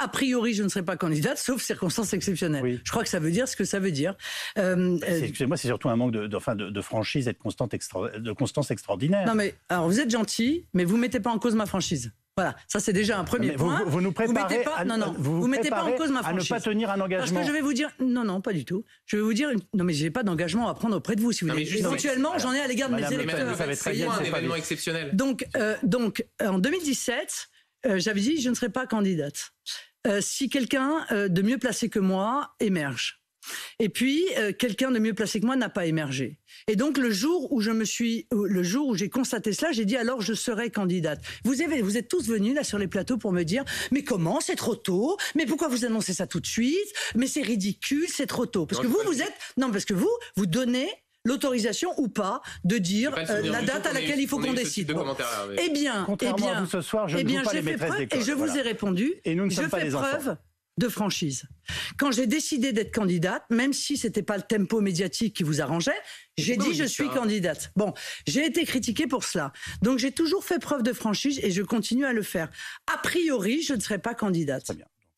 a priori, je ne serai pas candidate, sauf circonstances exceptionnelles. Je crois que ça veut dire ce que ça veut dire. Euh, bah, euh, excusez-moi, c'est surtout un manque de, franchise et constante extra, de constance extraordinaire. Non, mais alors vous êtes gentil, mais vous ne mettez pas en cause ma franchise. Voilà, ça c'est déjà un premier vous, point. Vous, vous, nous préparez pas, à, non, non, vous, mettez pas en cause ma franchise. à ne pas tenir un engagement. Parce que je vais vous dire, non, non, pas du tout. Je vais vous dire, non, mais j'ai pas d'engagement à prendre auprès de vous, si vous voulez. Éventuellement, j'en ai à l'égard de mes électeurs. C'est un événement exceptionnel. Donc, euh, donc, en 2017, j'avais dit, je ne serai pas candidate. Euh, si quelqu'un euh, de mieux placé que moi émerge. Et puis euh, quelqu'un de mieux placé que moi n'a pas émergé. Et donc le jour où je me suis, le jour où j'ai constaté cela, j'ai dit alors je serai candidate. Vous avez, vous êtes tous venus là sur les plateaux pour me dire mais comment c'est trop tôt, mais pourquoi vous annoncez ça tout de suite, mais c'est ridicule, c'est trop tôt. Parce que vous vous êtes, non parce que vous vous donnez l'autorisation ou pas de dire euh, la date à laquelle il faut qu'on décide. et Eh bien, eh ce soir, je eh bien, et je vous ai répondu. Et je fais preuve de franchise. Quand j'ai décidé d'être candidate, même si c'était pas le tempo médiatique qui vous arrangeait, j'ai dit je suis candidate. Bon, j'ai été critiquée pour cela. Donc j'ai toujours fait preuve de franchise et je continue à le faire. A priori, je ne serai pas candidate.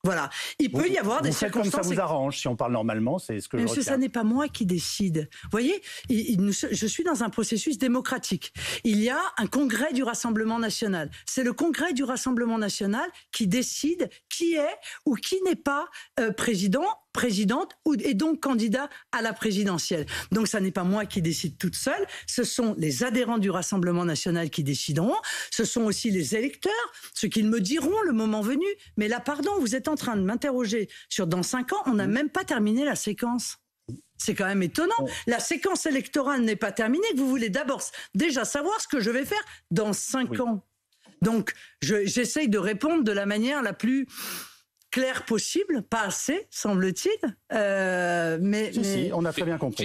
Voilà. Il peut y avoir des circonstances. ça vous arrange, si on parle normalement, c'est ce que Monsieur, je ça n'est pas moi qui décide. Vous voyez, je suis dans un processus démocratique. Il y a un congrès du Rassemblement national. C'est le congrès du Rassemblement national qui décide qui est ou qui n'est pas euh, président présidente et donc candidat à la présidentielle. Donc ça n'est pas moi qui décide toute seule, ce sont les adhérents du Rassemblement national qui décideront, ce sont aussi les électeurs, ce qu'ils me diront le moment venu. Mais là, pardon, vous êtes en train de m'interroger sur dans cinq ans, on n'a même pas terminé la séquence. C'est quand même étonnant. La séquence électorale n'est pas terminée. Vous voulez d'abord déjà savoir ce que je vais faire dans cinq ans. Donc, j'essaye de répondre de la manière la plus clair possible, pas assez, semble-t-il. Euh, mais, on a très bien compris.